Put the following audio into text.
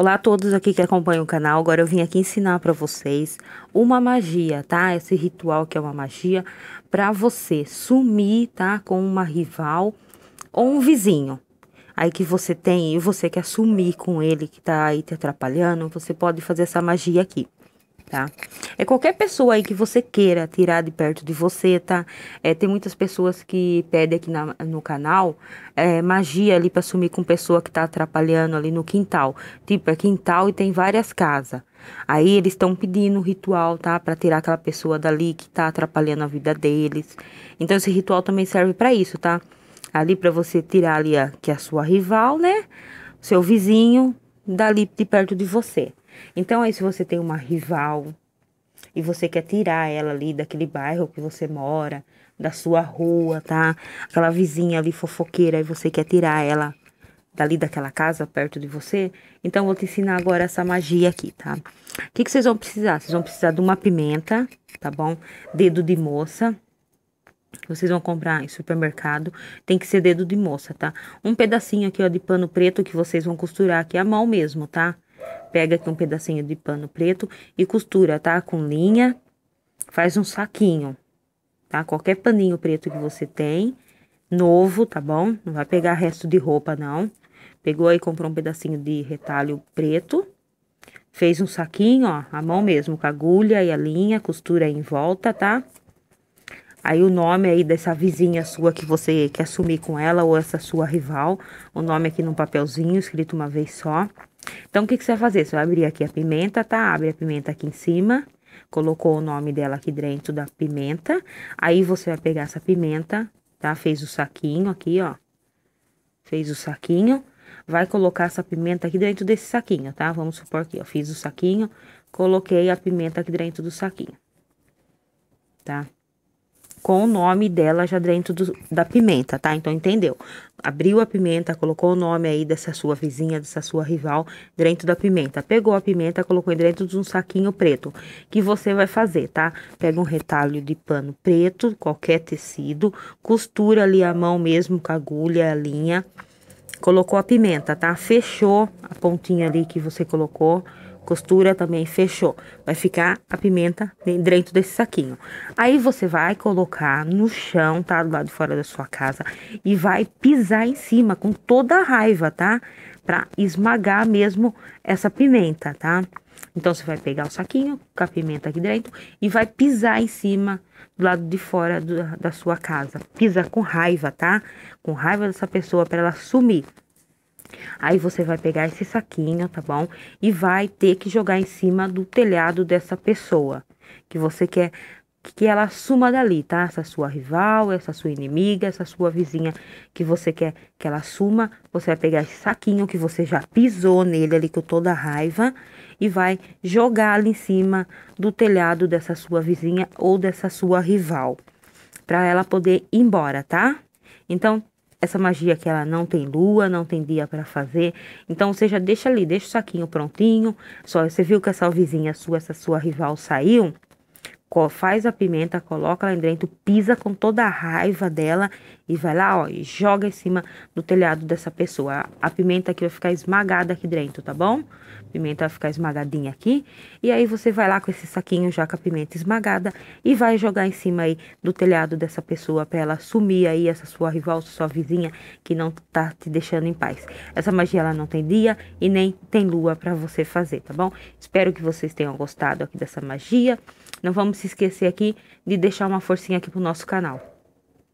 Olá a todos aqui que acompanham o canal. Agora eu vim aqui ensinar para vocês uma magia, tá? Esse ritual que é uma magia para você sumir, tá? Com uma rival ou um vizinho. Aí que você tem e você quer sumir com ele que tá aí te atrapalhando, você pode fazer essa magia aqui tá? É qualquer pessoa aí que você queira tirar de perto de você, tá? É, tem muitas pessoas que pedem aqui na, no canal é, magia ali para sumir com pessoa que tá atrapalhando ali no quintal. Tipo, é quintal e tem várias casas. Aí eles estão pedindo ritual, tá? Para tirar aquela pessoa dali que tá atrapalhando a vida deles. Então esse ritual também serve para isso, tá? Ali para você tirar ali a, que é a sua rival, né? Seu vizinho dali de perto de você. Então aí se você tem uma rival e você quer tirar ela ali daquele bairro que você mora, da sua rua, tá? Aquela vizinha ali fofoqueira e você quer tirar ela dali daquela casa perto de você, então vou te ensinar agora essa magia aqui, tá? O que, que vocês vão precisar? Vocês vão precisar de uma pimenta, tá bom? Dedo de moça. Vocês vão comprar em supermercado, tem que ser dedo de moça, tá? Um pedacinho aqui, ó, de pano preto que vocês vão costurar aqui à mão mesmo, tá? Tá? pega aqui um pedacinho de pano preto e costura, tá? Com linha, faz um saquinho, tá? Qualquer paninho preto que você tem, novo, tá bom? Não vai pegar resto de roupa, não. Pegou aí, comprou um pedacinho de retalho preto, fez um saquinho, ó, a mão mesmo, com a agulha e a linha, costura em volta, tá? Aí o nome aí dessa vizinha sua que você quer sumir com ela ou essa sua rival, o nome aqui num papelzinho, escrito uma vez só. Então, o que, que você vai fazer? Você vai abrir aqui a pimenta, tá? Abre a pimenta aqui em cima, colocou o nome dela aqui dentro da pimenta. Aí, você vai pegar essa pimenta, tá? Fez o saquinho aqui, ó. Fez o saquinho. Vai colocar essa pimenta aqui dentro desse saquinho, tá? Vamos supor aqui, ó. Fiz o saquinho, coloquei a pimenta aqui dentro do saquinho, tá? com o nome dela já dentro do, da pimenta, tá? Então entendeu? Abriu a pimenta, colocou o nome aí dessa sua vizinha, dessa sua rival dentro da pimenta. Pegou a pimenta, colocou dentro de um saquinho preto, que você vai fazer, tá? Pega um retalho de pano preto, qualquer tecido, costura ali a mão mesmo com a agulha, a linha. Colocou a pimenta, tá? Fechou a pontinha ali que você colocou costura também, fechou. Vai ficar a pimenta dentro desse saquinho. Aí você vai colocar no chão, tá? Do lado de fora da sua casa. E vai pisar em cima com toda a raiva, tá? Pra esmagar mesmo essa pimenta, tá? Então, você vai pegar o saquinho com a pimenta aqui dentro e vai pisar em cima do lado de fora do, da sua casa. Pisa com raiva, tá? Com raiva dessa pessoa para ela sumir. Aí você vai pegar esse saquinho, tá bom? E vai ter que jogar em cima do telhado dessa pessoa que você quer que ela suma dali, tá? Essa sua rival, essa sua inimiga, essa sua vizinha que você quer que ela suma, você vai pegar esse saquinho que você já pisou nele ali com toda a raiva e vai jogar ali em cima do telhado dessa sua vizinha ou dessa sua rival, para ela poder ir embora, tá? Então, essa magia que ela não tem lua, não tem dia para fazer. Então você já deixa ali, deixa o saquinho prontinho. Só você viu que essa vizinha sua, essa sua rival saiu, faz a pimenta, coloca lá dentro, pisa com toda a raiva dela e vai lá, ó, e joga em cima do telhado dessa pessoa. A pimenta aqui vai ficar esmagada aqui dentro, tá bom? A pimenta vai ficar esmagadinha aqui. E aí você vai lá com esse saquinho já com a pimenta esmagada e vai jogar em cima aí do telhado dessa pessoa para ela sumir aí essa sua rival, sua vizinha que não tá te deixando em paz. Essa magia ela não tem dia e nem tem lua para você fazer, tá bom? Espero que vocês tenham gostado aqui dessa magia. Não vamos se esquecer aqui de deixar uma forcinha aqui pro nosso canal.